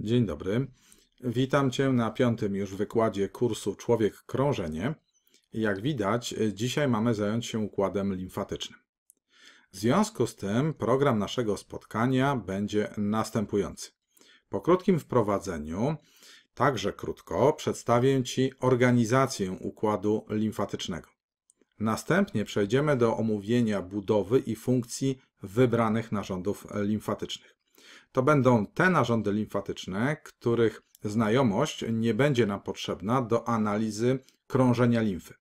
Dzień dobry. Witam Cię na piątym już wykładzie kursu Człowiek Krążenie. Jak widać, dzisiaj mamy zająć się układem limfatycznym. W związku z tym program naszego spotkania będzie następujący. Po krótkim wprowadzeniu, także krótko, przedstawię Ci organizację układu limfatycznego. Następnie przejdziemy do omówienia budowy i funkcji wybranych narządów limfatycznych to będą te narządy limfatyczne, których znajomość nie będzie nam potrzebna do analizy krążenia limfy.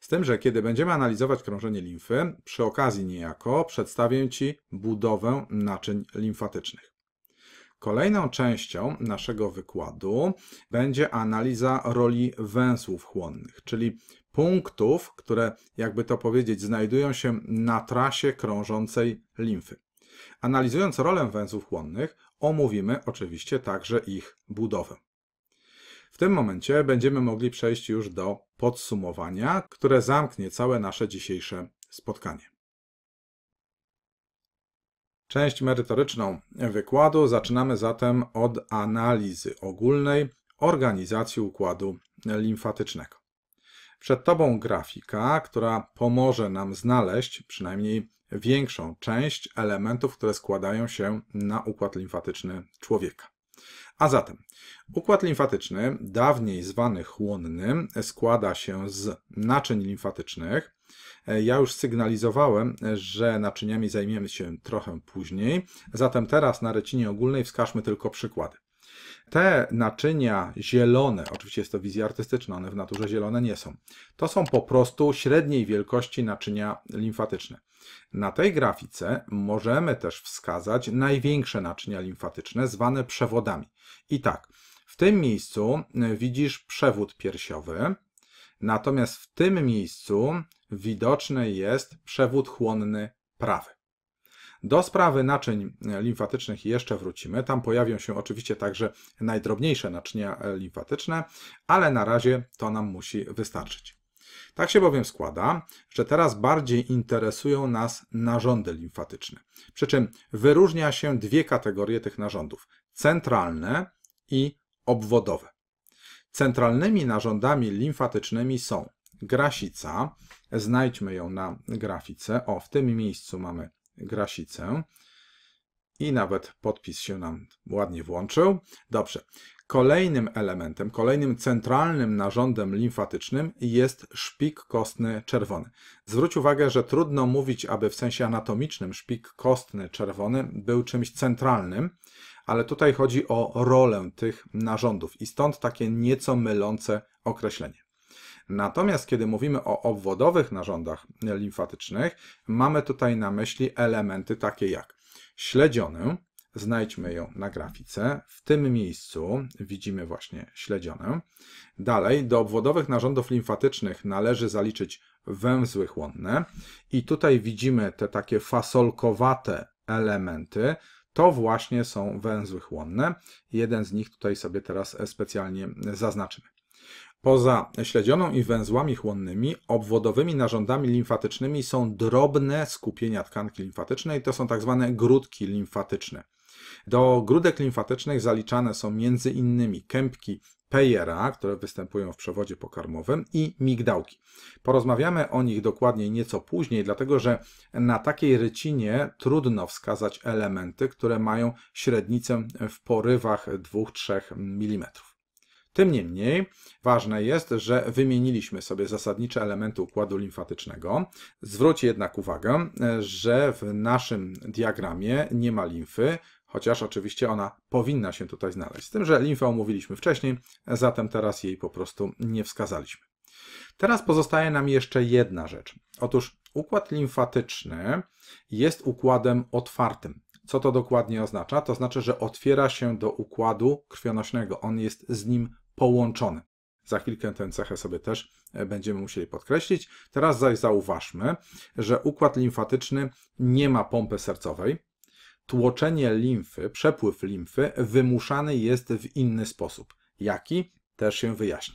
Z tym, że kiedy będziemy analizować krążenie limfy, przy okazji niejako przedstawię Ci budowę naczyń limfatycznych. Kolejną częścią naszego wykładu będzie analiza roli węzłów chłonnych, czyli punktów, które, jakby to powiedzieć, znajdują się na trasie krążącej limfy. Analizując rolę węzłów chłonnych, omówimy oczywiście także ich budowę. W tym momencie będziemy mogli przejść już do podsumowania, które zamknie całe nasze dzisiejsze spotkanie. Część merytoryczną wykładu zaczynamy zatem od analizy ogólnej organizacji układu limfatycznego. Przed Tobą grafika, która pomoże nam znaleźć, przynajmniej większą część elementów, które składają się na układ limfatyczny człowieka. A zatem układ limfatyczny, dawniej zwany chłonnym, składa się z naczyń limfatycznych. Ja już sygnalizowałem, że naczyniami zajmiemy się trochę później, zatem teraz na recinie ogólnej wskażmy tylko przykłady. Te naczynia zielone, oczywiście jest to wizja artystyczna, one w naturze zielone nie są. To są po prostu średniej wielkości naczynia limfatyczne. Na tej grafice możemy też wskazać największe naczynia limfatyczne, zwane przewodami. I tak, w tym miejscu y, widzisz przewód piersiowy, natomiast w tym miejscu widoczny jest przewód chłonny prawy. Do sprawy naczyń e, limfatycznych jeszcze wrócimy. Tam pojawią się oczywiście także najdrobniejsze naczynia e, limfatyczne, ale na razie to nam musi wystarczyć. Tak się bowiem składa, że teraz bardziej interesują nas narządy limfatyczne. Przy czym wyróżnia się dwie kategorie tych narządów: centralne i obwodowe. Centralnymi narządami limfatycznymi są grasica, znajdźmy ją na grafice. O, w tym miejscu mamy grasicę. I nawet podpis się nam ładnie włączył. Dobrze. Kolejnym elementem, kolejnym centralnym narządem limfatycznym jest szpik kostny czerwony. Zwróć uwagę, że trudno mówić, aby w sensie anatomicznym szpik kostny czerwony był czymś centralnym, ale tutaj chodzi o rolę tych narządów i stąd takie nieco mylące określenie. Natomiast kiedy mówimy o obwodowych narządach limfatycznych, mamy tutaj na myśli elementy takie jak śledzionę, znajdźmy ją na grafice. W tym miejscu widzimy właśnie śledzionę. Dalej do obwodowych narządów limfatycznych należy zaliczyć węzły chłonne i tutaj widzimy te takie fasolkowate elementy. To właśnie są węzły chłonne. Jeden z nich tutaj sobie teraz specjalnie zaznaczymy. Poza śledzioną i węzłami chłonnymi, obwodowymi narządami limfatycznymi są drobne skupienia tkanki limfatycznej, to są tak zwane grudki limfatyczne. Do grudek limfatycznych zaliczane są między innymi kępki Peyera, które występują w przewodzie pokarmowym i migdałki. Porozmawiamy o nich dokładniej nieco później, dlatego że na takiej rycinie trudno wskazać elementy, które mają średnicę w porywach 2-3 mm. Tym niemniej ważne jest, że wymieniliśmy sobie zasadnicze elementy układu limfatycznego. Zwróć jednak uwagę, e, że w naszym diagramie nie ma limfy, chociaż oczywiście ona powinna się tutaj znaleźć. Z tym, że limfę omówiliśmy wcześniej, e, zatem teraz jej po prostu nie wskazaliśmy. Teraz pozostaje nam jeszcze jedna rzecz. Otóż układ limfatyczny jest układem otwartym. Co to dokładnie oznacza? To znaczy, że otwiera się do układu krwionośnego. On jest z nim połączone. Za chwilkę tę cechę sobie też e, będziemy musieli podkreślić. Teraz zaś zauważmy, że układ limfatyczny nie ma pompy sercowej. Tłoczenie limfy, przepływ limfy wymuszany jest w inny sposób. Jaki? Też się wyjaśni.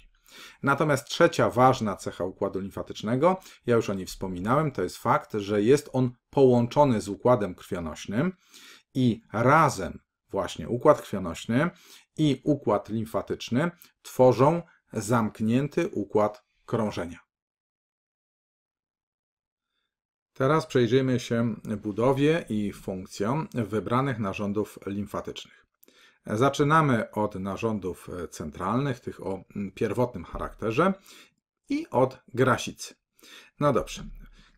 Natomiast trzecia ważna cecha układu limfatycznego, ja już o niej wspominałem, to jest fakt, że jest on połączony z układem krwionośnym i razem właśnie układ krwionośny i układ limfatyczny tworzą zamknięty układ krążenia. Teraz przejrzyjmy się budowie i funkcjom wybranych narządów limfatycznych. Zaczynamy od narządów centralnych, tych o pierwotnym charakterze i od grasicy. No dobrze,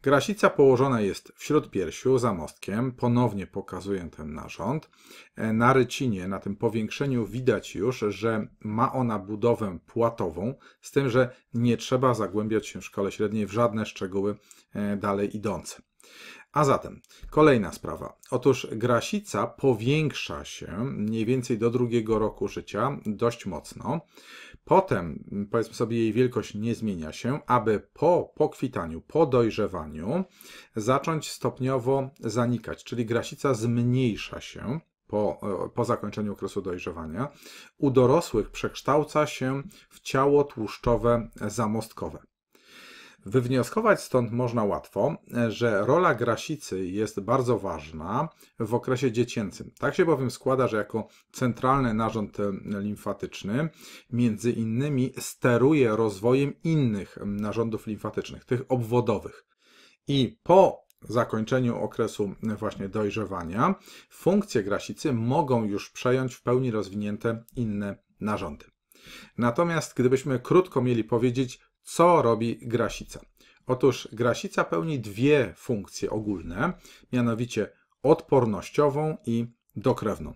Grasica położona jest w środpiersiu za mostkiem. Ponownie pokazuję ten narząd. E, na rycinie, na tym powiększeniu widać już, że ma ona budowę płatową, z tym, że nie trzeba zagłębiać się w szkole średniej w żadne szczegóły e, dalej idące. A zatem, kolejna sprawa. Otóż grasica powiększa się mniej więcej do drugiego roku życia dość mocno. Potem, mm, powiedzmy sobie, jej wielkość nie zmienia się, aby po pokwitaniu, po dojrzewaniu zacząć stopniowo zanikać, czyli grasica zmniejsza się po, e, po zakończeniu okresu dojrzewania. U dorosłych przekształca się w ciało tłuszczowe e, zamostkowe. Wywnioskować stąd można łatwo, że rola grasicy jest bardzo ważna w okresie dziecięcym. Tak się bowiem składa, że jako centralny narząd e, limfatyczny między innymi steruje rozwojem innych narządów limfatycznych, tych obwodowych. I po zakończeniu okresu właśnie dojrzewania funkcje grasicy mogą już przejąć w pełni rozwinięte inne narządy. Natomiast gdybyśmy krótko mieli powiedzieć, co robi grasica? Otóż grasica pełni dwie funkcje ogólne, mianowicie odpornościową i dokrewną.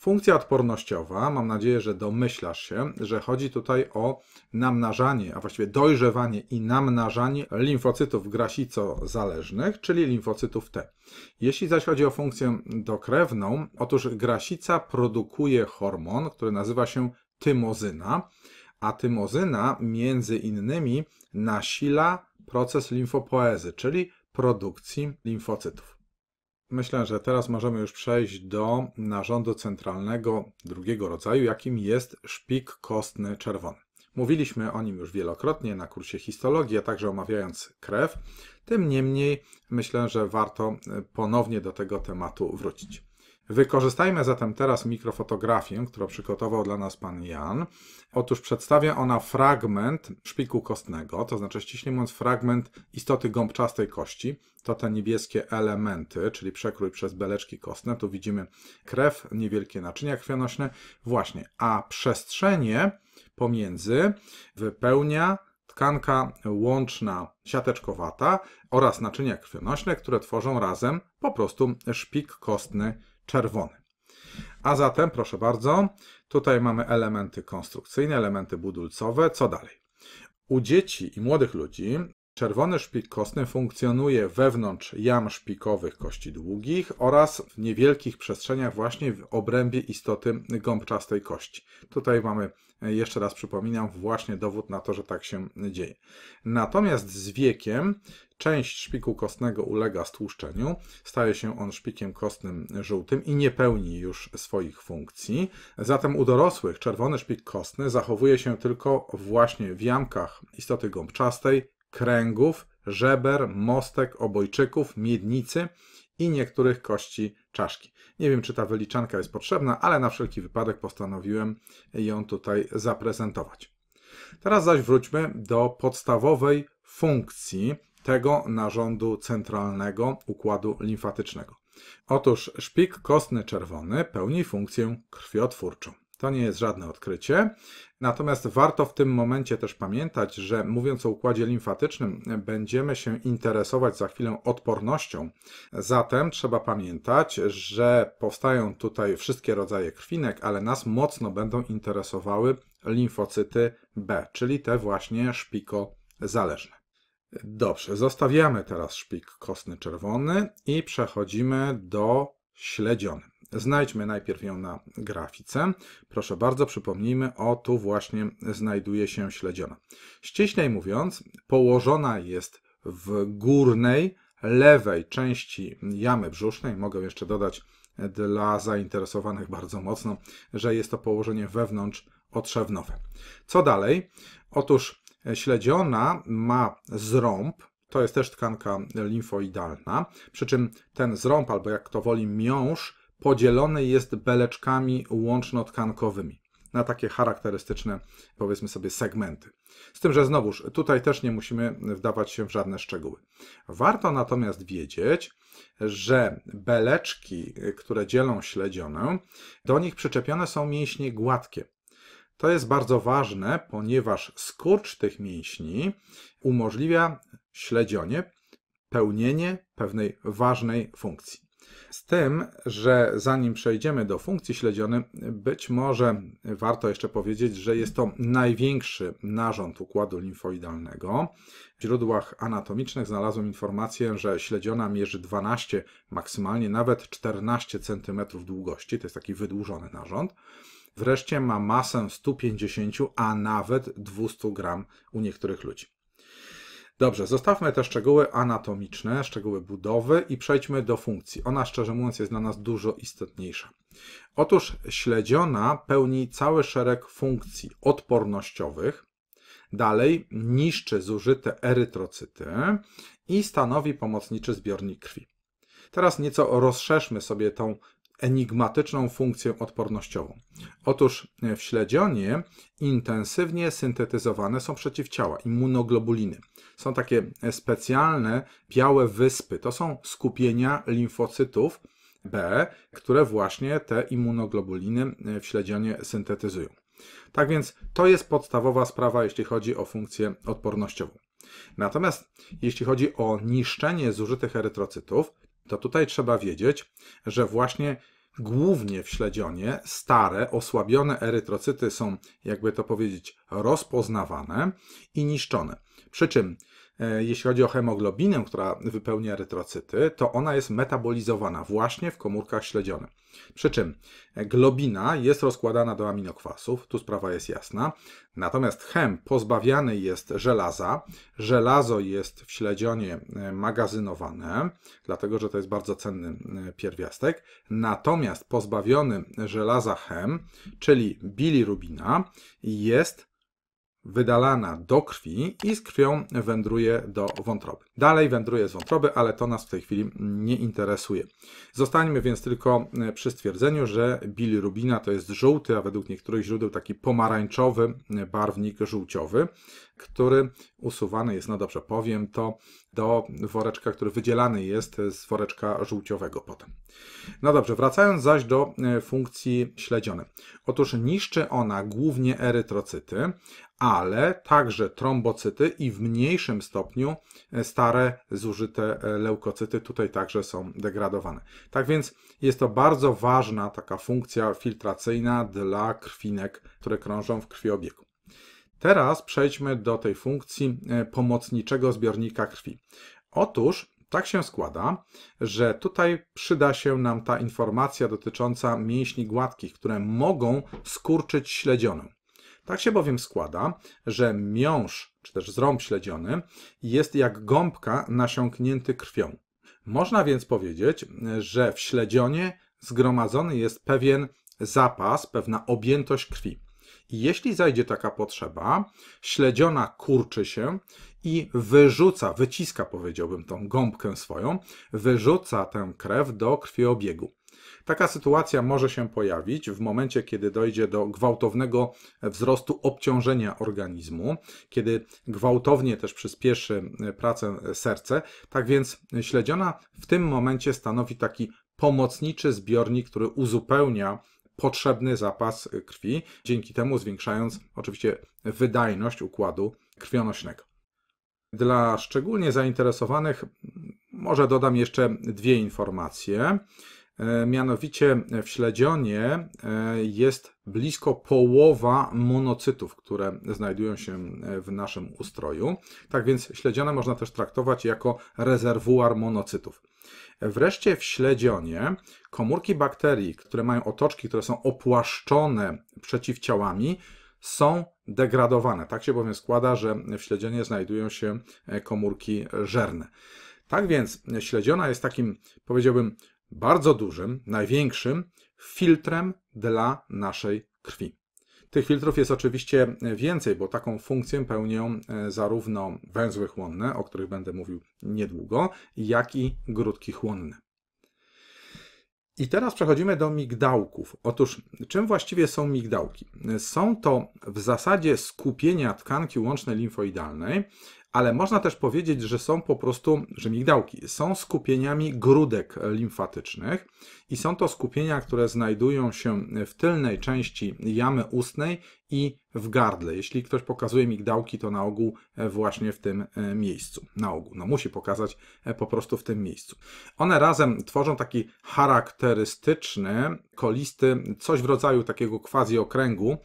Funkcja odpornościowa, mam nadzieję, że domyślasz się, że chodzi tutaj o namnażanie, a właściwie dojrzewanie i namnażanie limfocytów grasico-zależnych, czyli limfocytów T. Jeśli zaś chodzi o funkcję dokrewną, otóż grasica produkuje hormon, który nazywa się tymozyna, a tymozyna między innymi nasila proces limfopoezy, czyli produkcji limfocytów. Myślę, że teraz możemy już przejść do narządu centralnego drugiego rodzaju, jakim jest szpik kostny czerwony. Mówiliśmy o nim już wielokrotnie na kursie histologii, a także omawiając krew. Tym niemniej myślę, że warto ponownie do tego tematu wrócić. Wykorzystajmy zatem teraz mikrofotografię, którą przygotował dla nas pan Jan. Otóż przedstawia ona fragment szpiku kostnego, to znaczy ściśle mówiąc fragment istoty gąbczastej kości. To te niebieskie elementy, czyli przekrój przez beleczki kostne. Tu widzimy krew, niewielkie naczynia krwionośne. Właśnie, a przestrzenie pomiędzy wypełnia tkanka łączna siateczkowata oraz naczynia krwionośne, które tworzą razem po prostu szpik kostny czerwony. A zatem, proszę bardzo, tutaj mamy elementy konstrukcyjne, elementy budulcowe. Co dalej? U dzieci i młodych ludzi czerwony szpik kostny funkcjonuje wewnątrz jam szpikowych kości długich oraz w niewielkich przestrzeniach właśnie w obrębie istoty gąbczastej kości. Tutaj mamy E, jeszcze raz przypominam, właśnie dowód na to, że tak się dzieje. Natomiast z wiekiem część szpiku kostnego ulega stłuszczeniu, staje się on szpikiem kostnym żółtym i nie pełni już swoich funkcji. Zatem u dorosłych czerwony szpik kostny zachowuje się tylko właśnie w jamkach istoty gąbczastej, kręgów, żeber, mostek, obojczyków, miednicy i niektórych kości czaszki. Nie wiem, czy ta wyliczanka jest potrzebna, ale na wszelki wypadek postanowiłem ją tutaj zaprezentować. Teraz zaś wróćmy do podstawowej funkcji tego narządu centralnego układu limfatycznego. Otóż szpik kostny czerwony pełni funkcję krwiotwórczą. To nie jest żadne odkrycie. Natomiast warto w tym momencie też pamiętać, że mówiąc o układzie limfatycznym, będziemy się interesować za chwilę odpornością. Zatem trzeba pamiętać, że powstają tutaj wszystkie rodzaje krwinek, ale nas mocno będą interesowały limfocyty B, czyli te właśnie szpiko zależne. Dobrze, zostawiamy teraz szpik kostny czerwony i przechodzimy do śledzionym. Znajdźmy najpierw ją na grafice. Proszę bardzo, przypomnijmy, o tu właśnie znajduje się śledziona. Ściślej mówiąc, położona jest w górnej, lewej części jamy brzusznej. Mogę jeszcze dodać dla zainteresowanych bardzo mocno, że jest to położenie wewnątrz otrzewnowe. Co dalej? Otóż śledziona ma zrąb, to jest też tkanka limfoidalna, przy czym ten zrąb, albo jak to woli miąż, podzielony jest beleczkami łącznotkankowymi na takie charakterystyczne, powiedzmy sobie, segmenty. Z tym, że znowuż tutaj też nie musimy wdawać się w żadne szczegóły. Warto natomiast wiedzieć, że beleczki, które dzielą śledzionę, do nich przyczepione są mięśnie gładkie. To jest bardzo ważne, ponieważ skurcz tych mięśni umożliwia śledzionie pełnienie pewnej ważnej funkcji. Z tym, że zanim przejdziemy do funkcji śledziony, być może warto jeszcze powiedzieć, że jest to największy narząd układu limfoidalnego. W źródłach anatomicznych znalazłem informację, że śledziona mierzy 12, maksymalnie nawet 14 cm długości. To jest taki wydłużony narząd. Wreszcie ma masę 150, a nawet 200 gram u niektórych ludzi. Dobrze, zostawmy te szczegóły anatomiczne, szczegóły budowy i przejdźmy do funkcji. Ona, szczerze mówiąc, jest dla nas dużo istotniejsza. Otóż śledziona pełni cały szereg funkcji odpornościowych, dalej niszczy zużyte erytrocyty i stanowi pomocniczy zbiornik krwi. Teraz nieco rozszerzmy sobie tą enigmatyczną funkcję odpornościową. Otóż e, w śledzionie intensywnie syntetyzowane są przeciwciała, immunoglobuliny. Są takie e, specjalne białe wyspy. To są skupienia limfocytów B, które właśnie te immunoglobuliny e, w śledzionie syntetyzują. Tak więc to jest podstawowa sprawa, jeśli chodzi o funkcję odpornościową. Natomiast jeśli chodzi o niszczenie zużytych erytrocytów, to tutaj trzeba wiedzieć, że właśnie głównie w śledzionie stare, osłabione erytrocyty są, jakby to powiedzieć, rozpoznawane i niszczone. Przy czym E, jeśli chodzi o hemoglobinę, która wypełnia erytrocyty, to ona jest metabolizowana właśnie w komórkach śledziony. Przy czym e, globina jest rozkładana do aminokwasów, tu sprawa jest jasna, natomiast chem pozbawiany jest żelaza. Żelazo jest w śledzionie e, magazynowane, dlatego że to jest bardzo cenny pierwiastek. Natomiast pozbawiony żelaza chem, czyli bilirubina, jest wydalana do krwi i z krwią wędruje do wątroby. Dalej wędruje z wątroby, ale to nas w tej chwili nie interesuje. Zostańmy więc tylko e, przy stwierdzeniu, że bilirubina to jest żółty, a według niektórych źródeł taki pomarańczowy e, barwnik żółciowy który usuwany jest, no dobrze powiem to, do woreczka, który wydzielany jest z woreczka żółciowego potem. No dobrze, wracając zaś do e, funkcji śledzione. Otóż niszczy ona głównie erytrocyty, ale także trombocyty i w mniejszym stopniu e, stare zużyte e, leukocyty tutaj także są degradowane. Tak więc jest to bardzo ważna taka funkcja filtracyjna dla krwinek, które krążą w krwiobiegu. Teraz przejdźmy do tej funkcji e, pomocniczego zbiornika krwi. Otóż tak się składa, że tutaj przyda się nam ta informacja dotycząca mięśni gładkich, które mogą skurczyć śledzionę. Tak się bowiem składa, że miąższ, czy też zrąb śledziony, jest jak gąbka nasiąknięty krwią. Można więc powiedzieć, że w śledzionie zgromadzony jest pewien zapas, pewna objętość krwi. Jeśli zajdzie taka potrzeba, śledziona kurczy się i wyrzuca, wyciska powiedziałbym tą gąbkę swoją, wyrzuca tę krew do krwiobiegu. Taka sytuacja może się pojawić w momencie, kiedy dojdzie do gwałtownego wzrostu obciążenia organizmu, kiedy gwałtownie też przyspieszy e, pracę e, serce. Tak więc śledziona w tym momencie stanowi taki pomocniczy zbiornik, który uzupełnia potrzebny zapas krwi, dzięki temu zwiększając oczywiście wydajność układu krwionośnego. Dla szczególnie zainteresowanych mm, może dodam jeszcze dwie informacje. E, mianowicie e, w śledzionie e, jest blisko połowa monocytów, które znajdują się w naszym ustroju. Tak więc śledziona można też traktować jako rezerwuar monocytów. Wreszcie w śledzionie komórki bakterii, które mają otoczki, które są opłaszczone przeciwciałami, są degradowane. Tak się bowiem składa, że w śledzionie znajdują się komórki żerne. Tak więc śledziona jest takim, powiedziałbym, bardzo dużym, największym filtrem dla naszej krwi. Tych filtrów jest oczywiście więcej, bo taką funkcję pełnią e, zarówno węzły chłonne, o których będę mówił niedługo, jak i grudki chłonne. I teraz przechodzimy do migdałków. Otóż czym właściwie są migdałki? Są to w zasadzie skupienia tkanki łącznej limfoidalnej, ale można też powiedzieć, że są po prostu, że migdałki są skupieniami grudek limfatycznych i są to skupienia, które znajdują się w tylnej części jamy ustnej i w gardle. Jeśli ktoś pokazuje migdałki, to na ogół e, właśnie w tym e, miejscu. Na ogół, no musi pokazać e, po prostu w tym miejscu. One razem tworzą taki charakterystyczny, kolisty, coś w rodzaju takiego quasi okręgu,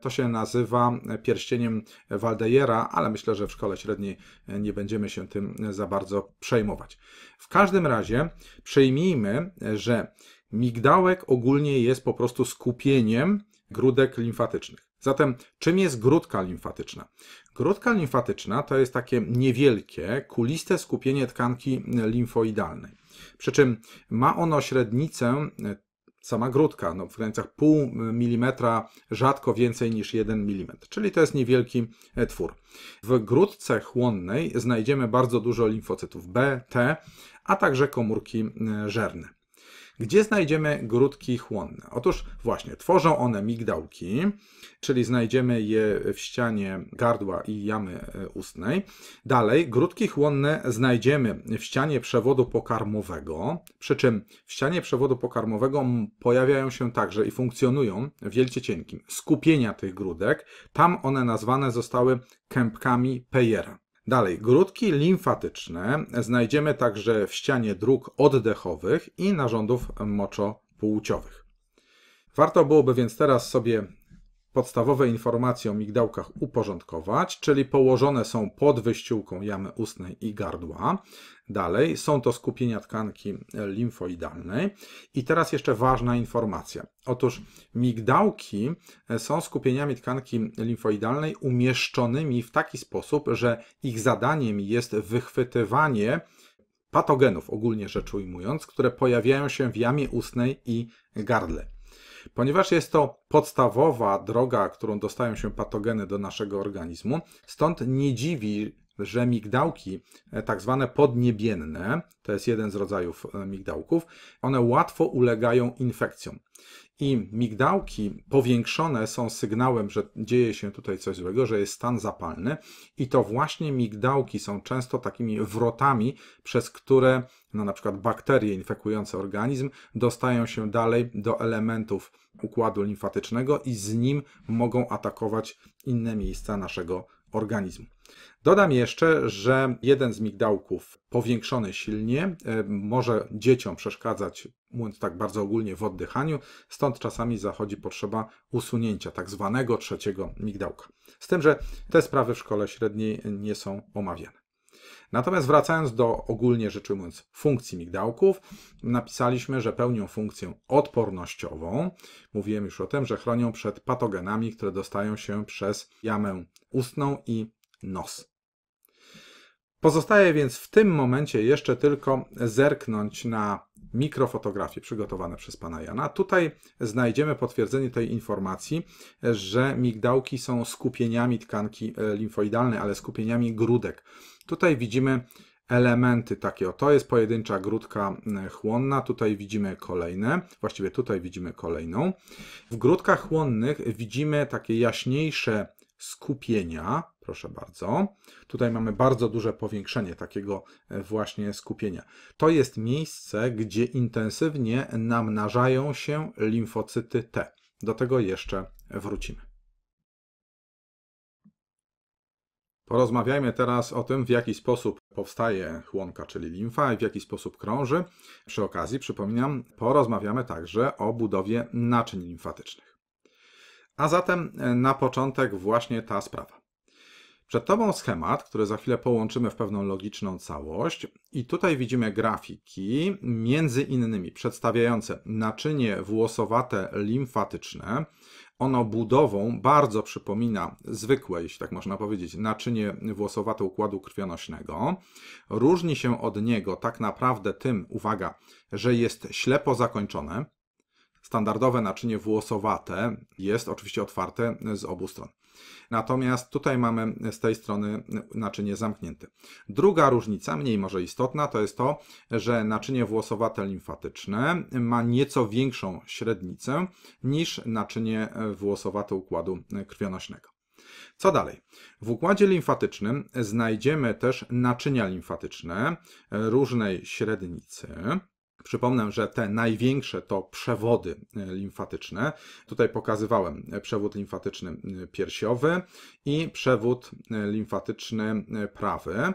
to się nazywa pierścieniem Waldejera, ale myślę, że w szkole średniej nie będziemy się tym za bardzo przejmować. W każdym razie przyjmijmy, że migdałek ogólnie jest po prostu skupieniem grudek limfatycznych. Zatem czym jest grudka limfatyczna? Grudka limfatyczna to jest takie niewielkie, kuliste skupienie tkanki limfoidalnej. Przy czym ma ono średnicę sama grudka, no w granicach pół milimetra, rzadko więcej niż 1 mm, czyli to jest niewielki e, twór. W grudce chłonnej znajdziemy bardzo dużo limfocytów B, T, a także komórki e, żerne. Gdzie znajdziemy grudki chłonne? Otóż właśnie, tworzą one migdałki, czyli znajdziemy je w ścianie gardła i jamy e, ustnej. Dalej, grudki chłonne znajdziemy w ścianie przewodu pokarmowego, przy czym w ścianie przewodu pokarmowego pojawiają się także i funkcjonują w wielcie cienkim skupienia tych grudek. Tam one nazwane zostały kępkami Peyera. Dalej, grudki limfatyczne znajdziemy także w ścianie dróg oddechowych i narządów moczopłciowych. Warto byłoby więc teraz sobie podstawowe informacje o migdałkach uporządkować, czyli położone są pod wyściółką jamy ustnej i gardła. Dalej są to skupienia tkanki limfoidalnej. I teraz jeszcze ważna informacja. Otóż migdałki e, są skupieniami tkanki limfoidalnej umieszczonymi w taki sposób, że ich zadaniem jest wychwytywanie patogenów, ogólnie rzecz ujmując, które pojawiają się w jamie ustnej i gardle. Ponieważ jest to podstawowa droga, którą dostają się patogeny do naszego organizmu, stąd nie dziwi, że migdałki, e, tak zwane podniebienne, to jest jeden z rodzajów e, migdałków, one łatwo ulegają infekcjom i migdałki powiększone są sygnałem, że dzieje się tutaj coś złego, że jest stan zapalny, i to właśnie migdałki są często takimi wrotami, przez które no, na przykład bakterie infekujące organizm dostają się dalej do elementów układu limfatycznego i z nim mogą atakować inne miejsca naszego organizm. Dodam jeszcze, że jeden z migdałków powiększony silnie e, może dzieciom przeszkadzać, mówiąc tak bardzo ogólnie, w oddychaniu, stąd czasami zachodzi potrzeba usunięcia tak zwanego trzeciego migdałka. Z tym, że te sprawy w szkole średniej nie są omawiane. Natomiast wracając do ogólnie rzecz ujmując funkcji migdałków, napisaliśmy, że pełnią funkcję odpornościową. Mówiłem już o tym, że chronią przed patogenami, które dostają się przez jamę ustną i nos. Pozostaje więc w tym momencie jeszcze tylko zerknąć na mikrofotografie przygotowane przez pana Jana. Tutaj znajdziemy potwierdzenie tej informacji, że migdałki są skupieniami tkanki e, limfoidalnej, ale skupieniami grudek. Tutaj widzimy elementy takie. to jest pojedyncza grudka e, chłonna. Tutaj widzimy kolejne. Właściwie tutaj widzimy kolejną. W grudkach chłonnych widzimy takie jaśniejsze skupienia. Proszę bardzo. Tutaj mamy bardzo duże powiększenie takiego e, właśnie skupienia. To jest miejsce, gdzie intensywnie namnażają się limfocyty T. Do tego jeszcze wrócimy. Porozmawiajmy teraz o tym, w jaki sposób powstaje chłonka, czyli limfa, i w jaki sposób krąży. Przy okazji, przypominam, porozmawiamy także o budowie naczyń limfatycznych. A zatem e, na początek właśnie ta sprawa. Przed Tobą schemat, który za chwilę połączymy w pewną logiczną całość i tutaj widzimy grafiki, między innymi przedstawiające naczynie włosowate limfatyczne. Ono budową bardzo przypomina zwykłe, jeśli tak można powiedzieć, naczynie włosowate układu krwionośnego. Różni się od niego tak naprawdę tym, uwaga, że jest ślepo zakończone, Standardowe naczynie włosowate jest oczywiście otwarte z obu stron. Natomiast tutaj mamy z tej strony naczynie zamknięte. Druga różnica, mniej może istotna, to jest to, że naczynie włosowate limfatyczne ma nieco większą średnicę niż naczynie włosowate układu krwionośnego. Co dalej? W układzie limfatycznym znajdziemy też naczynia limfatyczne różnej średnicy. Przypomnę, że te największe to przewody e, limfatyczne. Tutaj pokazywałem e, przewód limfatyczny e, piersiowy i przewód limfatyczny prawy.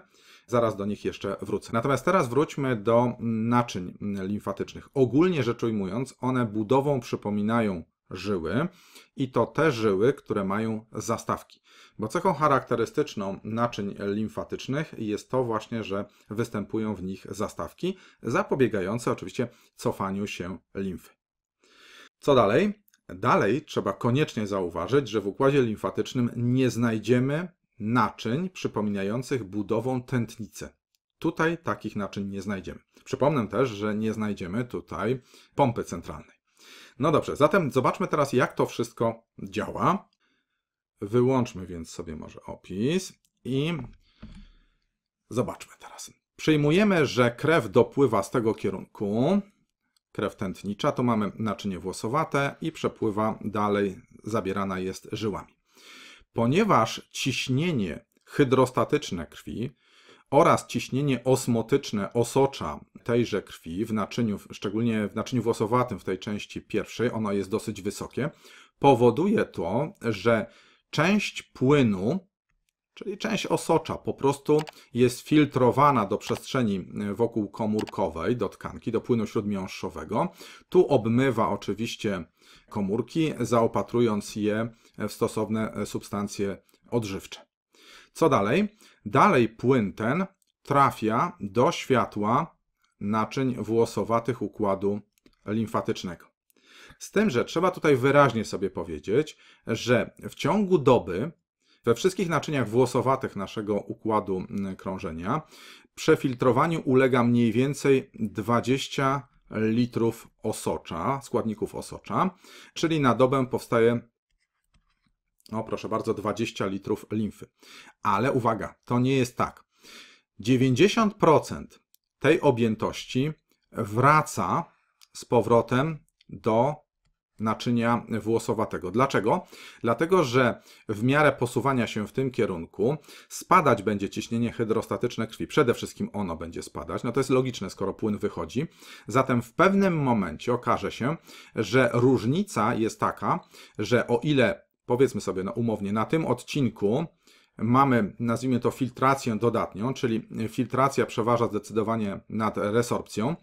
Zaraz do nich jeszcze wrócę. Natomiast teraz wróćmy do naczyń limfatycznych. Ogólnie rzecz ujmując, one budową przypominają żyły i to te żyły, które mają zastawki. Bo cechą charakterystyczną naczyń limfatycznych jest to właśnie, że występują w nich zastawki, zapobiegające oczywiście cofaniu się limfy. Co dalej? Dalej trzeba koniecznie zauważyć, że w układzie limfatycznym nie znajdziemy naczyń przypominających budową tętnicę. Tutaj takich naczyń nie znajdziemy. Przypomnę też, że nie znajdziemy tutaj pompy centralnej. No dobrze, zatem zobaczmy teraz, jak to wszystko działa. Wyłączmy więc sobie może opis i zobaczmy teraz. Przyjmujemy, że krew dopływa z tego kierunku, krew tętnicza, to mamy naczynie włosowate i przepływa dalej, zabierana jest żyłami. Ponieważ ciśnienie hydrostatyczne krwi oraz ciśnienie osmotyczne osocza tejże krwi w naczyniu, szczególnie w naczyniu włosowatym w tej części pierwszej, ono jest dosyć wysokie, powoduje to, że część płynu, czyli część osocza, po prostu jest filtrowana do przestrzeni y, wokół komórkowej, do tkanki, do płynu śródmiąższowego. Tu obmywa oczywiście komórki, zaopatrując je w stosowne y, substancje odżywcze. Co dalej? Dalej płyn ten trafia do światła naczyń włosowatych układu limfatycznego. Z tym, że trzeba tutaj wyraźnie sobie powiedzieć, że w ciągu doby we wszystkich naczyniach włosowatych naszego układu mm, krążenia przefiltrowaniu ulega mniej więcej 20 litrów osocza, składników osocza, czyli na dobę powstaje o proszę bardzo, 20 litrów limfy. Ale uwaga, to nie jest tak. 90% tej objętości wraca z powrotem do naczynia włosowatego. Dlaczego? Dlatego, że w miarę posuwania się w tym kierunku spadać będzie ciśnienie hydrostatyczne krwi. Przede wszystkim ono będzie spadać. No to jest logiczne, skoro płyn wychodzi. Zatem w pewnym momencie okaże się, że różnica jest taka, że o ile powiedzmy sobie no umownie na tym odcinku mamy, nazwijmy to filtrację dodatnią, czyli filtracja przeważa zdecydowanie nad resorpcją,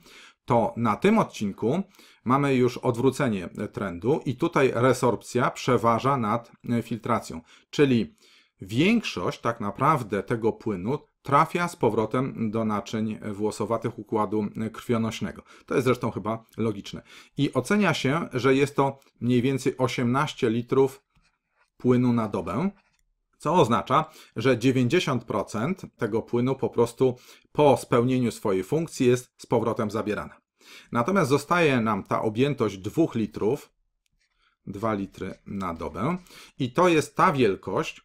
to na tym odcinku mamy już odwrócenie trendu i tutaj resorpcja przeważa nad e, filtracją, czyli większość tak naprawdę tego płynu trafia z powrotem do naczyń włosowatych układu e, krwionośnego. To jest zresztą chyba logiczne. I ocenia się, że jest to mniej więcej 18 litrów płynu na dobę co oznacza, że 90% tego płynu po prostu po spełnieniu swojej funkcji jest z powrotem zabierane. Natomiast zostaje nam ta objętość 2 litrów, 2 litry na dobę, i to jest ta wielkość,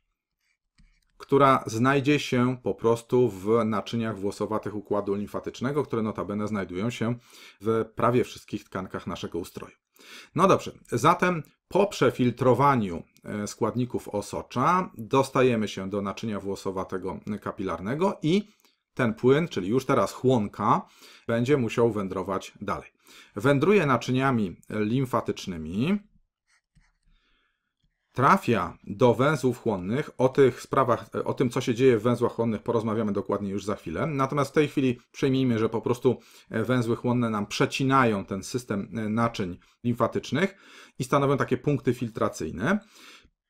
która znajdzie się po prostu w naczyniach włosowatych układu limfatycznego, które notabene znajdują się w prawie wszystkich tkankach naszego ustroju. No dobrze, zatem po przefiltrowaniu E, składników osocza, dostajemy się do naczynia włosowatego kapilarnego i ten płyn, czyli już teraz chłonka, będzie musiał wędrować dalej. Wędruje naczyniami limfatycznymi, trafia do węzłów chłonnych. O tych sprawach, o tym, co się dzieje w węzłach chłonnych, porozmawiamy dokładnie już za chwilę. Natomiast w tej chwili przyjmijmy, że po prostu e, węzły chłonne nam przecinają ten system e, naczyń limfatycznych i stanowią takie punkty filtracyjne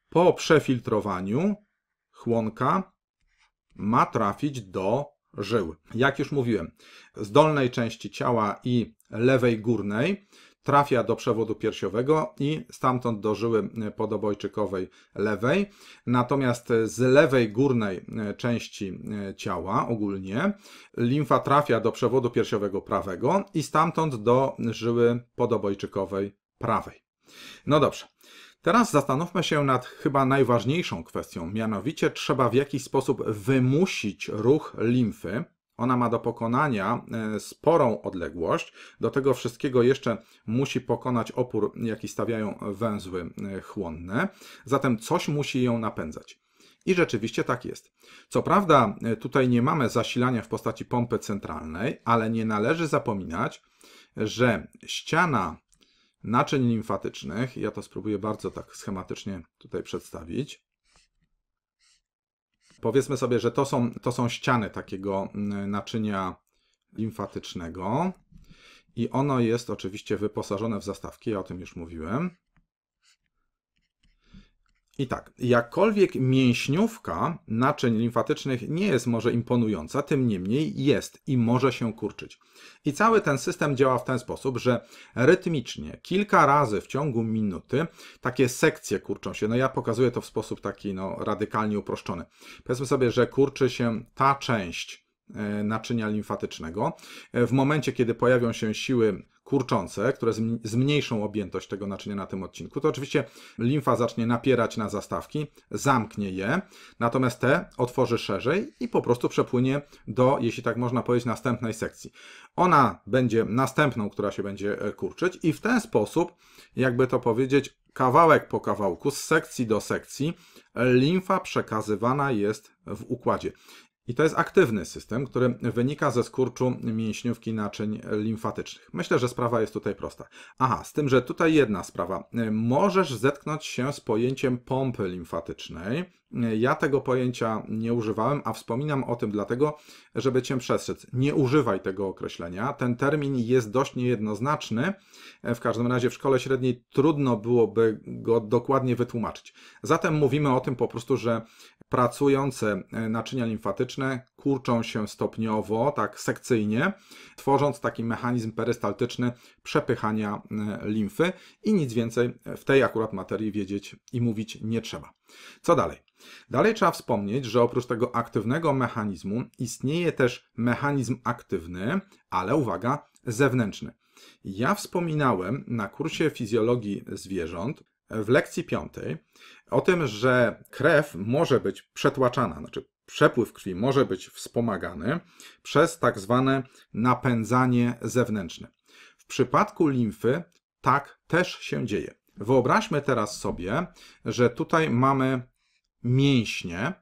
po przefiltrowaniu chłonka ma trafić do żył. Jak już mówiłem, z dolnej części ciała i lewej górnej trafia do przewodu piersiowego i stamtąd do żyły podobojczykowej lewej. Natomiast z lewej górnej e, części e, ciała ogólnie limfa trafia do przewodu piersiowego prawego i stamtąd do żyły podobojczykowej prawej. No dobrze. Teraz zastanówmy się nad chyba najważniejszą kwestią, mianowicie trzeba w jakiś sposób wymusić ruch limfy. Ona ma do pokonania e, sporą odległość. Do tego wszystkiego jeszcze musi pokonać opór, jaki stawiają węzły e, chłonne. Zatem coś musi ją napędzać. I rzeczywiście tak jest. Co prawda, e, tutaj nie mamy zasilania w postaci pompy centralnej, ale nie należy zapominać, że ściana naczyń limfatycznych. Ja to spróbuję bardzo tak schematycznie tutaj przedstawić. Powiedzmy sobie, że to są, to są ściany takiego mm, naczynia limfatycznego i ono jest oczywiście wyposażone w zastawki, ja o tym już mówiłem. I tak, jakkolwiek mięśniówka naczyń limfatycznych nie jest może imponująca, tym niemniej jest i może się kurczyć. I cały ten system działa w ten sposób, że rytmicznie, kilka razy w ciągu minuty takie sekcje kurczą się. No ja pokazuję to w sposób taki no, radykalnie uproszczony. Powiedzmy sobie, że kurczy się ta część e, naczynia limfatycznego. E, w momencie, kiedy pojawią się siły kurczące, które zmniejszą objętość tego naczynia na tym odcinku, to oczywiście limfa zacznie napierać na zastawki, zamknie je, natomiast te otworzy szerzej i po prostu przepłynie do, jeśli tak można powiedzieć, następnej sekcji. Ona będzie następną, która się będzie e, kurczyć i w ten sposób, jakby to powiedzieć, kawałek po kawałku, z sekcji do sekcji, limfa przekazywana jest w układzie. I to jest aktywny system, który wynika ze skurczu mięśniówki naczyń limfatycznych. Myślę, że sprawa jest tutaj prosta. Aha, z tym, że tutaj jedna sprawa. Możesz zetknąć się z pojęciem pompy limfatycznej. Ja tego pojęcia nie używałem, a wspominam o tym dlatego, żeby cię przestrzec. Nie używaj tego określenia. Ten termin jest dość niejednoznaczny. W każdym razie w szkole średniej trudno byłoby go dokładnie wytłumaczyć. Zatem mówimy o tym po prostu, że pracujące e, naczynia limfatyczne kurczą się stopniowo, tak sekcyjnie, tworząc taki mechanizm perystaltyczny przepychania e, limfy i nic więcej w tej akurat materii wiedzieć i mówić nie trzeba. Co dalej? Dalej trzeba wspomnieć, że oprócz tego aktywnego mechanizmu istnieje też mechanizm aktywny, ale uwaga, zewnętrzny. Ja wspominałem na kursie fizjologii zwierząt, w lekcji piątej o tym, że krew może być przetłaczana, znaczy przepływ krwi może być wspomagany przez tak zwane napędzanie zewnętrzne. W przypadku limfy tak też się dzieje. Wyobraźmy teraz sobie, że tutaj mamy mięśnie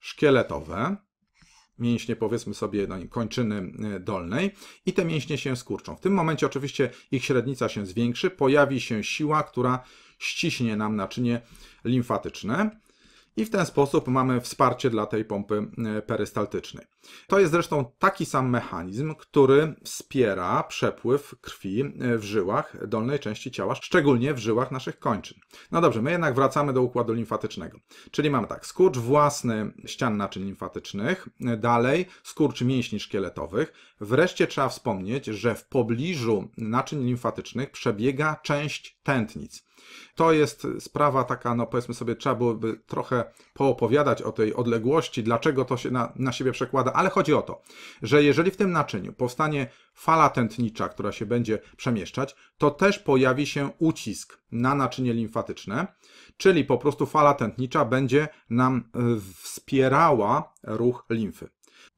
szkieletowe, mięśnie, powiedzmy sobie, no, kończyny e, dolnej i te mięśnie się skurczą. W tym momencie oczywiście ich średnica się zwiększy, pojawi się siła, która ściśnie nam naczynie limfatyczne i w ten sposób mamy wsparcie dla tej pompy e, perystaltycznej. To jest zresztą taki sam mechanizm, który wspiera przepływ krwi e, w żyłach dolnej części ciała, szczególnie w żyłach naszych kończyn. No dobrze, my jednak wracamy do układu limfatycznego. Czyli mamy tak, skurcz własny ścian naczyń limfatycznych, e, dalej skurcz mięśni szkieletowych. Wreszcie trzeba wspomnieć, że w pobliżu naczyń limfatycznych przebiega część tętnic. To jest sprawa taka, no powiedzmy sobie, trzeba byłoby trochę poopowiadać o tej odległości, dlaczego to się na, na siebie przekłada, ale chodzi o to, że jeżeli w tym naczyniu powstanie fala tętnicza, która się będzie przemieszczać, to też pojawi się ucisk na naczynie limfatyczne, czyli po prostu fala tętnicza będzie nam e, wspierała ruch limfy.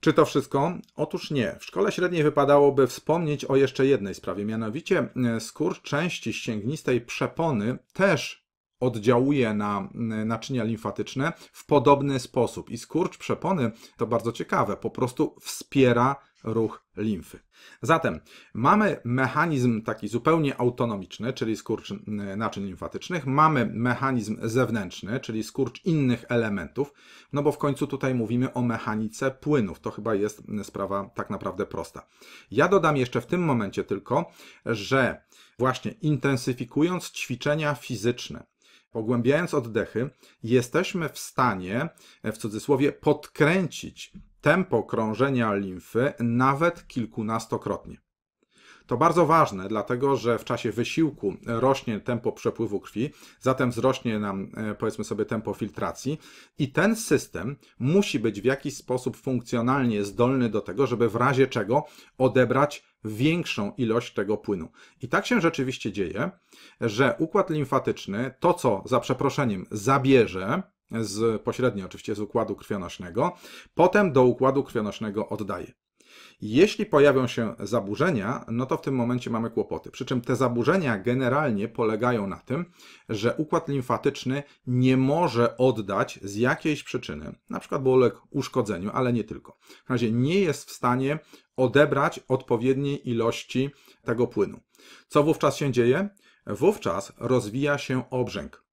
Czy to wszystko? Otóż nie. W szkole średniej wypadałoby wspomnieć o jeszcze jednej sprawie, mianowicie e, skór części ścięgnistej przepony też oddziałuje na e, naczynia limfatyczne w podobny sposób. I skurcz przepony, to bardzo ciekawe, po prostu wspiera ruch limfy. Zatem mamy mechanizm taki zupełnie autonomiczny, czyli skurcz e, naczyń limfatycznych, mamy mechanizm zewnętrzny, czyli skurcz innych elementów, no bo w końcu tutaj mówimy o mechanice płynów. To chyba jest sprawa tak naprawdę prosta. Ja dodam jeszcze w tym momencie tylko, że właśnie intensyfikując ćwiczenia fizyczne, pogłębiając oddechy, jesteśmy w stanie, e, w cudzysłowie, podkręcić tempo krążenia limfy nawet kilkunastokrotnie. To bardzo ważne, dlatego że w czasie wysiłku rośnie tempo przepływu krwi, zatem wzrośnie nam, e, powiedzmy sobie, tempo filtracji i ten system musi być w jakiś sposób funkcjonalnie zdolny do tego, żeby w razie czego odebrać większą ilość tego płynu. I tak się rzeczywiście dzieje, że układ limfatyczny to, co za przeproszeniem zabierze, z pośrednio oczywiście z układu krwionośnego, potem do układu krwionośnego oddaje. Jeśli pojawią się zaburzenia, no to w tym momencie mamy kłopoty. Przy czym te zaburzenia generalnie polegają na tym, że układ limfatyczny nie może oddać z jakiejś przyczyny, na przykład było lek uszkodzeniu, ale nie tylko. W razie nie jest w stanie odebrać odpowiedniej ilości tego płynu. Co wówczas się dzieje? Wówczas rozwija się obrzęk.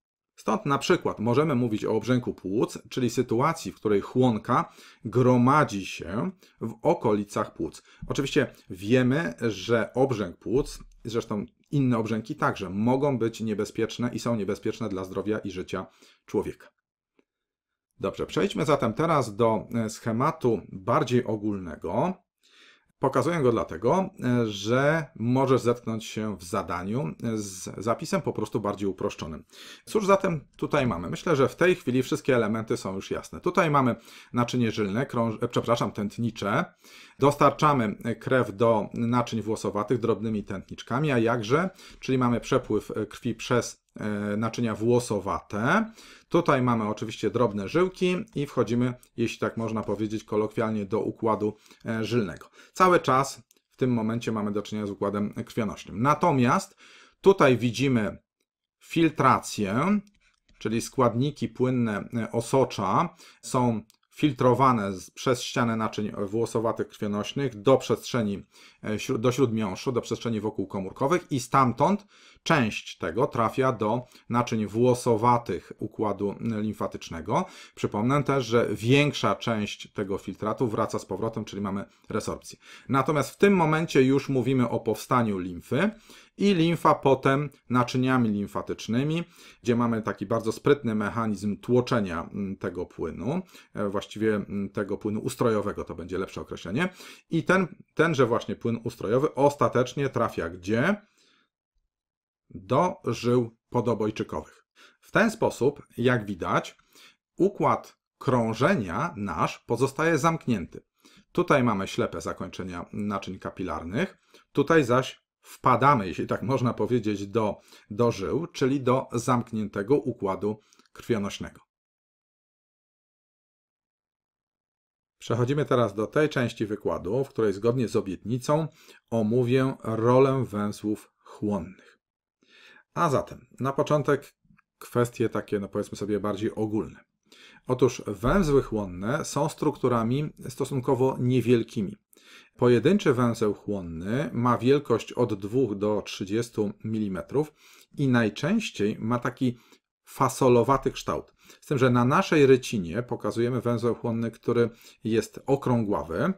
Stąd na przykład możemy mówić o obrzęku płuc, czyli sytuacji, w której chłonka gromadzi się w okolicach płuc. Oczywiście wiemy, że obrzęk płuc, zresztą inne obrzęki także mogą być niebezpieczne i są niebezpieczne dla zdrowia i życia człowieka. Dobrze, przejdźmy zatem teraz do e, schematu bardziej ogólnego, Pokazuję go dlatego, e, że możesz zetknąć się w zadaniu z zapisem po prostu bardziej uproszczonym. Cóż zatem tutaj mamy? Myślę, że w tej chwili wszystkie elementy są już jasne. Tutaj mamy naczynie żylne, krąż... E, przepraszam, tętnicze. Dostarczamy krew do naczyń włosowatych drobnymi tętniczkami, a jakże, czyli mamy przepływ e, krwi przez naczynia włosowate. Tutaj mamy oczywiście drobne żyłki i wchodzimy, jeśli tak można powiedzieć kolokwialnie, do układu e, żylnego. Cały czas w tym momencie mamy do czynienia z układem krwionośnym. Natomiast tutaj widzimy filtrację, czyli składniki płynne e, osocza są filtrowane przez ścianę naczyń włosowatych krwionośnych do przestrzeni, e, do śródmiąższu, do przestrzeni wokół komórkowych i stamtąd część tego trafia do naczyń włosowatych układu e, limfatycznego. Przypomnę też, że większa część tego filtratu wraca z powrotem, czyli mamy resorpcję. Natomiast w tym momencie już mówimy o powstaniu limfy i limfa potem naczyniami limfatycznymi, gdzie mamy taki bardzo sprytny mechanizm tłoczenia mm, tego płynu, e, właściwie mm, tego płynu ustrojowego, to będzie lepsze określenie. I ten, tenże właśnie płyn ustrojowy ostatecznie trafia gdzie? Do żył podobojczykowych. W ten sposób, jak widać, układ krążenia nasz pozostaje zamknięty. Tutaj mamy ślepe zakończenia naczyń kapilarnych, tutaj zaś wpadamy, jeśli tak można powiedzieć, do, do żył, czyli do zamkniętego układu krwionośnego. Przechodzimy teraz do tej części wykładu, w której zgodnie z obietnicą omówię rolę węzłów chłonnych. A zatem, na początek kwestie takie, no powiedzmy sobie, bardziej ogólne. Otóż węzły chłonne są strukturami stosunkowo niewielkimi. Pojedynczy węzeł chłonny ma wielkość od 2 do 30 mm i najczęściej ma taki fasolowaty kształt. Z tym, że na naszej rycinie pokazujemy węzeł chłonny, który jest okrągławy,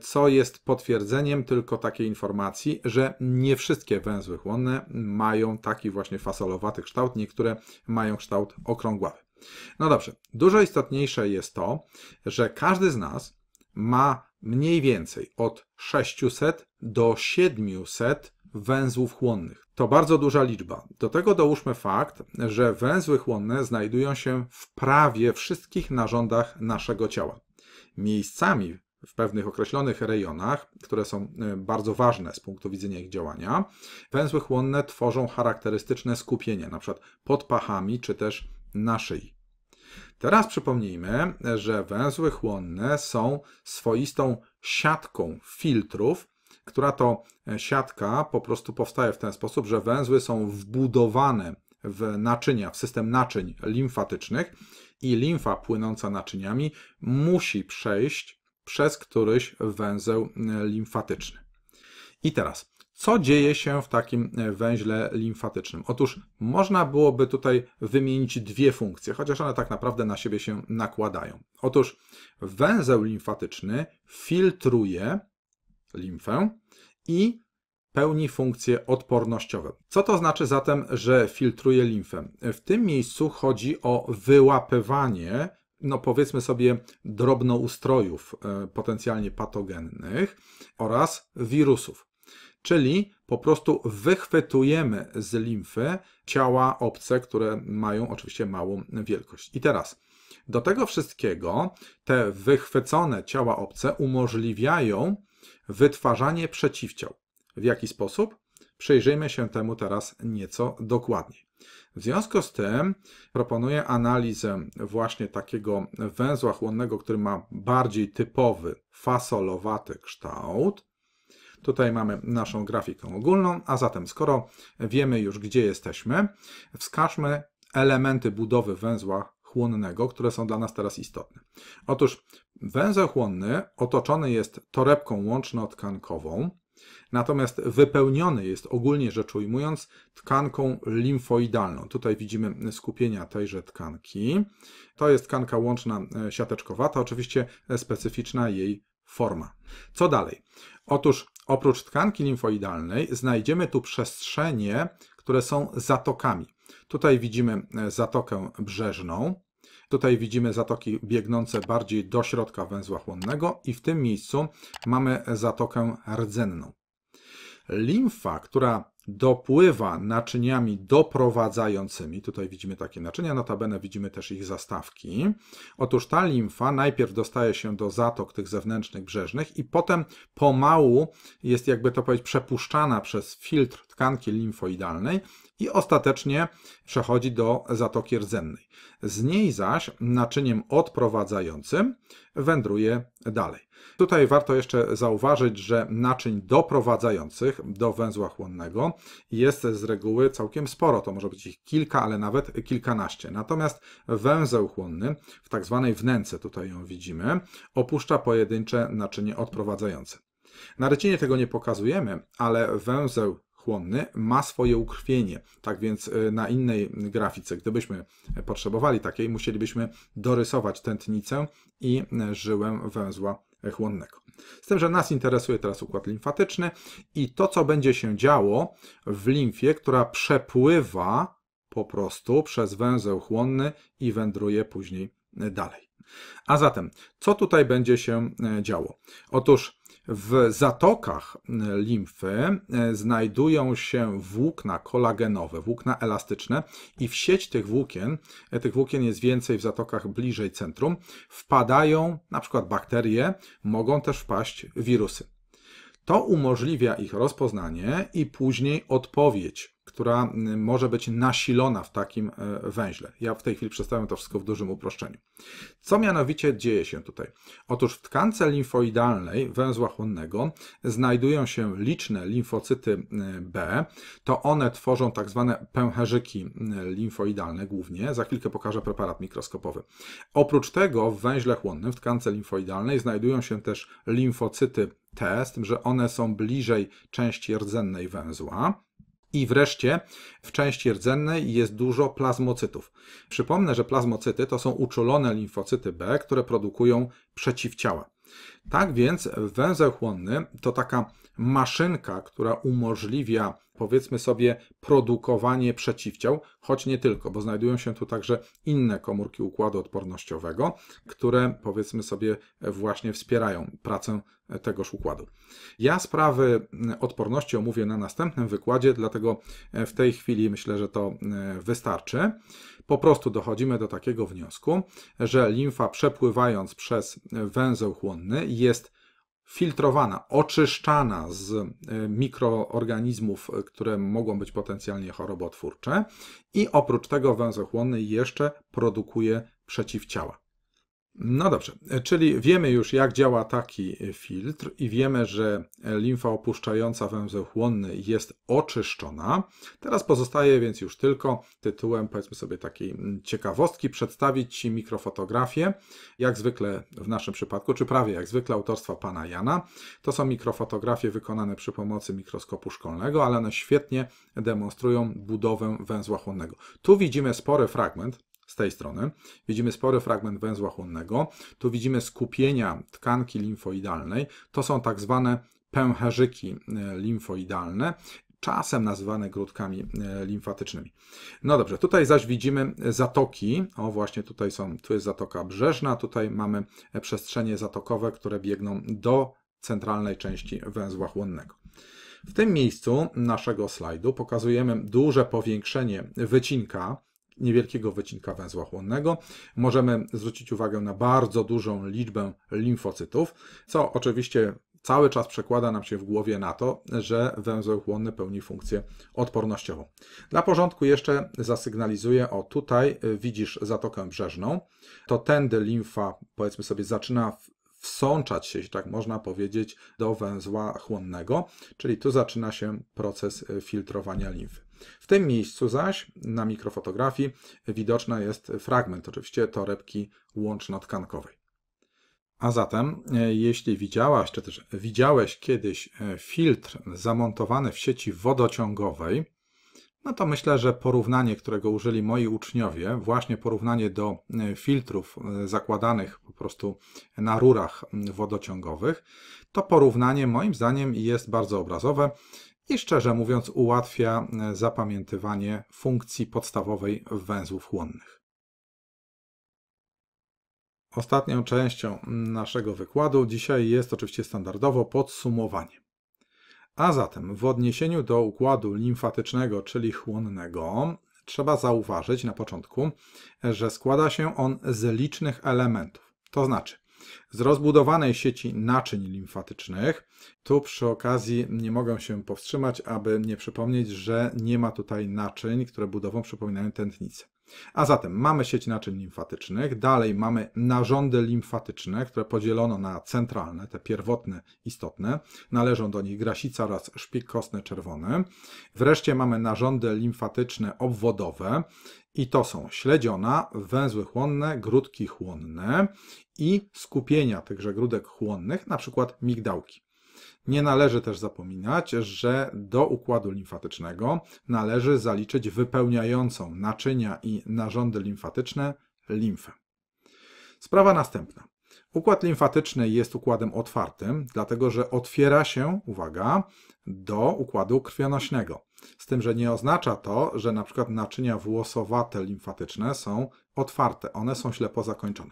co jest potwierdzeniem tylko takiej informacji, że nie wszystkie węzły chłonne mają taki właśnie fasolowaty kształt, niektóre mają kształt okrągławy. No dobrze, dużo istotniejsze jest to, że każdy z nas ma mniej więcej od 600 do 700 węzłów chłonnych. To bardzo duża liczba. Do tego dołóżmy fakt, że węzły chłonne znajdują się w prawie wszystkich narządach naszego ciała. Miejscami w pewnych określonych rejonach, które są e, bardzo ważne z punktu widzenia ich działania, węzły chłonne tworzą charakterystyczne skupienie, np. pod pachami czy też na szyi. Teraz przypomnijmy, że węzły chłonne są swoistą siatką filtrów, która to e, siatka po prostu powstaje w ten sposób, że węzły są wbudowane w naczynia, w system naczyń limfatycznych i limfa płynąca naczyniami musi przejść przez któryś węzeł e, limfatyczny. I teraz co dzieje się w takim e, węźle limfatycznym? Otóż można byłoby tutaj wymienić dwie funkcje, chociaż one tak naprawdę na siebie się nakładają. Otóż węzeł limfatyczny filtruje limfę i pełni funkcje odpornościowe. Co to znaczy zatem, że filtruje limfę? W tym miejscu chodzi o wyłapywanie, no powiedzmy sobie, drobnoustrojów e, potencjalnie patogennych oraz wirusów czyli po prostu wychwytujemy z limfy ciała obce, które mają oczywiście małą wielkość. I teraz do tego wszystkiego te wychwycone ciała obce umożliwiają wytwarzanie przeciwciał. W jaki sposób? Przyjrzyjmy się temu teraz nieco dokładniej. W związku z tym proponuję analizę właśnie takiego węzła chłonnego, który ma bardziej typowy fasolowaty kształt. Tutaj mamy naszą grafikę ogólną, a zatem skoro wiemy już, gdzie jesteśmy, wskażmy elementy budowy węzła chłonnego, które są dla nas teraz istotne. Otóż węzeł chłonny otoczony jest torebką łączno-tkankową, natomiast wypełniony jest ogólnie rzecz ujmując tkanką limfoidalną. Tutaj widzimy skupienia tejże tkanki. To jest tkanka łączna e, siateczkowata, oczywiście specyficzna jej forma. Co dalej? Otóż Oprócz tkanki limfoidalnej znajdziemy tu przestrzenie, które są zatokami. Tutaj widzimy e, zatokę brzeżną, tutaj widzimy zatoki biegnące bardziej do środka węzła chłonnego i w tym miejscu mamy zatokę rdzenną. Limfa, która dopływa naczyniami doprowadzającymi, tutaj widzimy takie naczynia, notabene widzimy też ich zastawki. Otóż ta limfa najpierw dostaje się do zatok tych zewnętrznych brzeżnych i potem pomału jest jakby to powiedzieć przepuszczana przez filtr tkanki limfoidalnej i ostatecznie przechodzi do zatoki rdzennej. Z niej zaś naczyniem odprowadzającym wędruje dalej. Tutaj warto jeszcze zauważyć, że naczyń doprowadzających do węzła chłonnego jest z reguły całkiem sporo. To może być ich kilka, ale nawet kilkanaście. Natomiast węzeł chłonny w tak zwanej wnęce, tutaj ją widzimy, opuszcza pojedyncze naczynie odprowadzające. Na rycinie tego nie pokazujemy, ale węzeł chłonny ma swoje ukrwienie. Tak więc e, na innej grafice, gdybyśmy potrzebowali takiej, musielibyśmy dorysować tętnicę i e, żyłę węzła chłonnego. Z tym, że nas interesuje teraz układ limfatyczny i to, co będzie się działo w limfie, która przepływa po prostu przez węzeł chłonny i wędruje później e, dalej. A zatem, co tutaj będzie się działo? Otóż w zatokach e, limfy e, znajdują się włókna kolagenowe, włókna elastyczne i w sieć tych włókien, e, tych włókien jest więcej w zatokach bliżej centrum, wpadają na przykład bakterie, mogą też wpaść wirusy. To umożliwia ich rozpoznanie i później odpowiedź która y, może być nasilona w takim y, węźle. Ja w tej chwili przedstawiam to wszystko w dużym uproszczeniu. Co mianowicie dzieje się tutaj? Otóż w tkance limfoidalnej węzła chłonnego znajdują się liczne limfocyty y, B. To one tworzą tak zwane pęcherzyki limfoidalne głównie. Za chwilkę pokażę preparat mikroskopowy. Oprócz tego w węźle chłonnym, w tkance limfoidalnej znajdują się też limfocyty T, z tym, że one są bliżej części rdzennej węzła. I wreszcie w części rdzennej jest dużo plazmocytów. Przypomnę, że plazmocyty to są uczulone limfocyty B, które produkują przeciwciała. Tak więc węzeł chłonny to taka maszynka, która umożliwia powiedzmy sobie, produkowanie przeciwciał, choć nie tylko, bo znajdują się tu także inne komórki układu odpornościowego, które powiedzmy sobie właśnie wspierają pracę tegoż układu. Ja sprawy odporności omówię na następnym wykładzie, dlatego e, w tej chwili myślę, że to e, wystarczy. Po prostu dochodzimy do takiego wniosku, że limfa przepływając przez e, węzeł chłonny jest filtrowana, oczyszczana z e, mikroorganizmów, e, które mogą być potencjalnie chorobotwórcze i oprócz tego węzeł chłonny jeszcze produkuje przeciwciała. No dobrze, czyli wiemy już, jak działa taki filtr i wiemy, że limfa opuszczająca węzeł chłonny jest oczyszczona. Teraz pozostaje więc już tylko tytułem, powiedzmy sobie, takiej ciekawostki, przedstawić Ci mikrofotografię, jak zwykle w naszym przypadku, czy prawie jak zwykle autorstwa pana Jana. To są mikrofotografie wykonane przy pomocy mikroskopu szkolnego, ale one świetnie demonstrują budowę węzła chłonnego. Tu widzimy spory fragment, z tej strony. Widzimy spory fragment węzła chłonnego, tu widzimy skupienia tkanki limfoidalnej, to są tak zwane pęcherzyki e, limfoidalne, czasem nazywane grudkami e, limfatycznymi. No dobrze, tutaj zaś widzimy zatoki, o właśnie tutaj są, tu jest zatoka brzeżna, tutaj mamy e, przestrzenie zatokowe, które biegną do centralnej części węzła chłonnego. W tym miejscu naszego slajdu pokazujemy duże powiększenie wycinka niewielkiego wycinka węzła chłonnego. Możemy zwrócić uwagę na bardzo dużą liczbę limfocytów, co oczywiście cały czas przekłada nam się w głowie na to, że węzeł chłonny pełni funkcję odpornościową. Dla porządku jeszcze zasygnalizuję, o tutaj widzisz Zatokę Brzeżną, to tędy limfa, powiedzmy sobie, zaczyna wsączać się, tak można powiedzieć, do węzła chłonnego, czyli tu zaczyna się proces filtrowania limfy. W tym miejscu zaś na mikrofotografii widoczny jest fragment, oczywiście torebki łączno-tkankowej. A zatem, e, jeśli widziałaś, czy też widziałeś kiedyś e, filtr zamontowany w sieci wodociągowej, no to myślę, że porównanie, którego użyli moi uczniowie, właśnie porównanie do e, filtrów zakładanych po prostu na rurach wodociągowych, to porównanie moim zdaniem jest bardzo obrazowe i szczerze mówiąc ułatwia e, zapamiętywanie funkcji podstawowej węzłów chłonnych. Ostatnią częścią naszego wykładu dzisiaj jest oczywiście standardowo podsumowanie. A zatem w odniesieniu do układu limfatycznego, czyli chłonnego, trzeba zauważyć na początku, że składa się on z licznych elementów. To znaczy, z rozbudowanej sieci naczyń limfatycznych. Tu przy okazji nie mogę się powstrzymać, aby nie przypomnieć, że nie ma tutaj naczyń, które budową przypominają tętnice. A zatem mamy sieć naczyń limfatycznych, dalej mamy narządy limfatyczne, które podzielono na centralne, te pierwotne, istotne. Należą do nich grasica oraz szpik kostny czerwony. Wreszcie mamy narządy limfatyczne obwodowe i to są śledziona, węzły chłonne, grudki chłonne i skupienia tychże grudek chłonnych, na przykład migdałki. Nie należy też zapominać, że do układu limfatycznego należy zaliczyć wypełniającą naczynia i narządy limfatyczne limfę. Sprawa następna. Układ limfatyczny jest układem otwartym, dlatego że otwiera się, uwaga, do układu krwionośnego. Z tym, że nie oznacza to, że na przykład naczynia włosowate limfatyczne są otwarte, one są ślepo zakończone.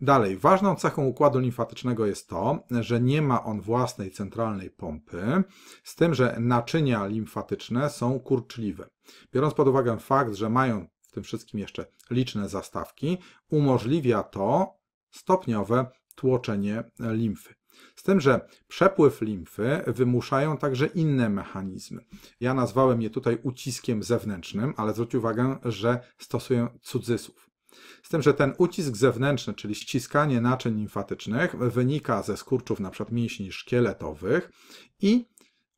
Dalej, ważną cechą układu limfatycznego jest to, że nie ma on własnej centralnej pompy, z tym, że naczynia limfatyczne są kurczliwe. Biorąc pod uwagę fakt, że mają w tym wszystkim jeszcze liczne zastawki, umożliwia to stopniowe tłoczenie limfy. Z tym, że przepływ limfy wymuszają także inne mechanizmy. Ja nazwałem je tutaj uciskiem zewnętrznym, ale zwróć uwagę, że stosuję cudzysłów. Z tym, że ten ucisk zewnętrzny, czyli ściskanie naczyń limfatycznych, wynika ze skurczów np. mięśni szkieletowych i,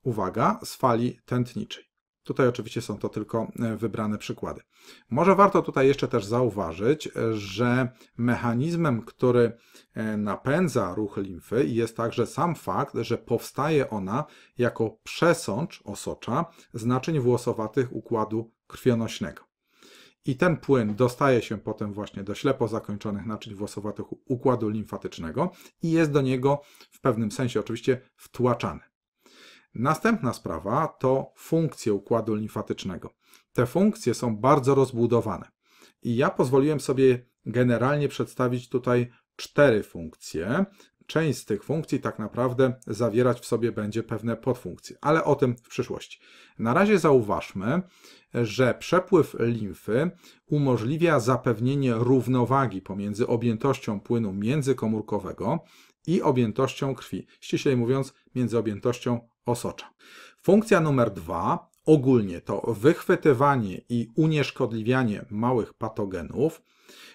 uwaga, z fali tętniczej. Tutaj oczywiście są to tylko e, wybrane przykłady. Może warto tutaj jeszcze też zauważyć, e, że mechanizmem, który e, napędza ruch limfy jest także sam fakt, że powstaje ona jako przesącz osocza znaczeń włosowatych układu krwionośnego. I ten płyn dostaje się potem właśnie do ślepo zakończonych naczyń włosowatych układu limfatycznego i jest do niego w pewnym sensie oczywiście wtłaczany. Następna sprawa to funkcje układu limfatycznego. Te funkcje są bardzo rozbudowane i ja pozwoliłem sobie generalnie przedstawić tutaj cztery funkcje. Część z tych funkcji tak naprawdę zawierać w sobie będzie pewne podfunkcje, ale o tym w przyszłości. Na razie zauważmy, że przepływ limfy umożliwia zapewnienie równowagi pomiędzy objętością płynu międzykomórkowego i objętością krwi, ściślej mówiąc, między objętością osocza. Funkcja numer dwa, ogólnie to wychwytywanie i unieszkodliwianie małych patogenów.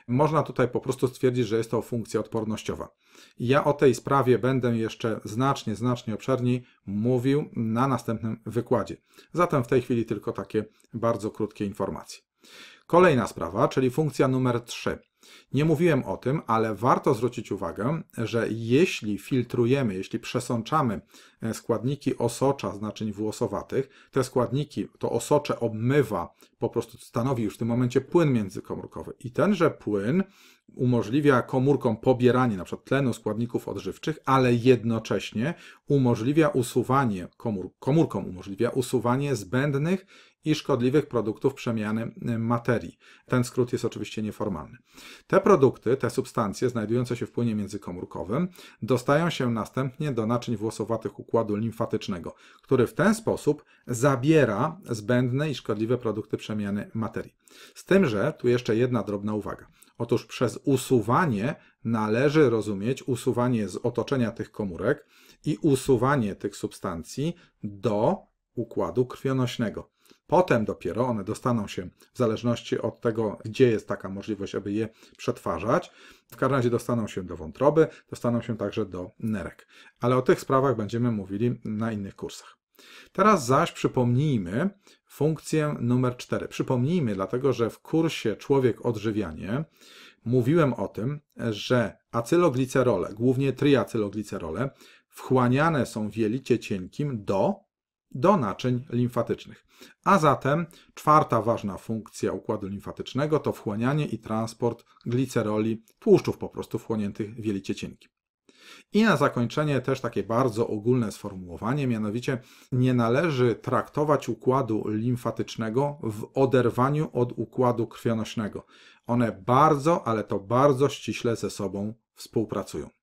Można tutaj po prostu stwierdzić, że jest to funkcja odpornościowa. Ja o tej sprawie będę jeszcze znacznie, znacznie obszerniej mówił na następnym wykładzie. Zatem w tej chwili tylko takie bardzo krótkie informacje. Kolejna sprawa, czyli funkcja numer 3. Nie mówiłem o tym, ale warto zwrócić uwagę, że jeśli filtrujemy, jeśli przesączamy e, składniki osocza znaczeń włosowatych, te składniki, to osocze obmywa, po prostu stanowi już w tym momencie płyn międzykomórkowy. I tenże płyn umożliwia komórkom pobieranie np. tlenu składników odżywczych, ale jednocześnie umożliwia usuwanie, komór, komórkom umożliwia usuwanie zbędnych i szkodliwych produktów przemiany y, materii. Ten skrót jest oczywiście nieformalny. Te produkty, te substancje znajdujące się w płynie międzykomórkowym dostają się następnie do naczyń włosowatych układu limfatycznego, który w ten sposób zabiera zbędne i szkodliwe produkty przemiany materii. Z tym, że tu jeszcze jedna drobna uwaga. Otóż przez usuwanie należy rozumieć usuwanie z otoczenia tych komórek i usuwanie tych substancji do układu krwionośnego. Potem dopiero one dostaną się, w zależności od tego, gdzie jest taka możliwość, aby je przetwarzać, w każdym razie dostaną się do wątroby, dostaną się także do nerek. Ale o tych sprawach będziemy mówili na innych kursach. Teraz zaś przypomnijmy funkcję numer 4. Przypomnijmy, dlatego że w kursie Człowiek odżywianie mówiłem o tym, że acyloglicerole, głównie triacyloglicerole, wchłaniane są w jelicie cienkim do do naczyń limfatycznych. A zatem czwarta ważna funkcja układu limfatycznego to wchłanianie i transport gliceroli, tłuszczów po prostu wchłoniętych w jelicie cienkim. I na zakończenie też takie bardzo ogólne sformułowanie, mianowicie nie należy traktować układu limfatycznego w oderwaniu od układu krwionośnego. One bardzo, ale to bardzo ściśle ze sobą współpracują.